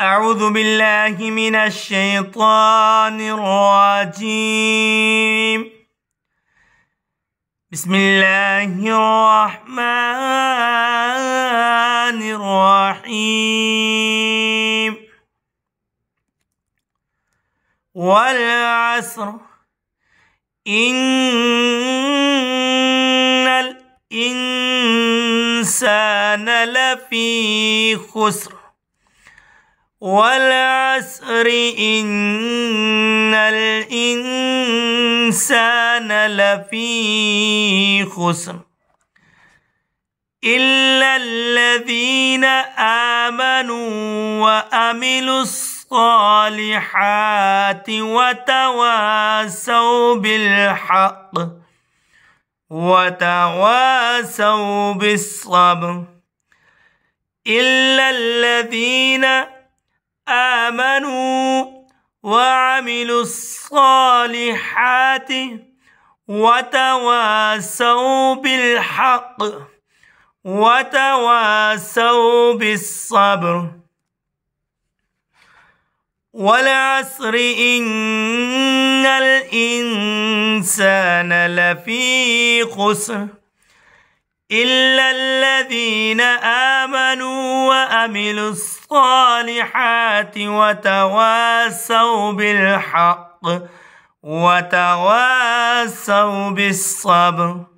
أعوذ بالله من الشيطان الرجيم بسم الله الرحمن الرحيم والعصر إن الإنسان لفي خسر والعسر إن الإنسان لفي خسر إلا الذين آمنوا وأملوا الصالحات وتواسوا بالحق وتواسوا بالصبر إلا الذين آمنوا وعملوا الصالحات وتواسوا بالحق وتواسوا بالصبر والعصر إن الإنسان لفي خسر إلا الذين آمنوا وأملوا الصالحات الصالحات وتواسوا بالحق وتواسوا بالصبر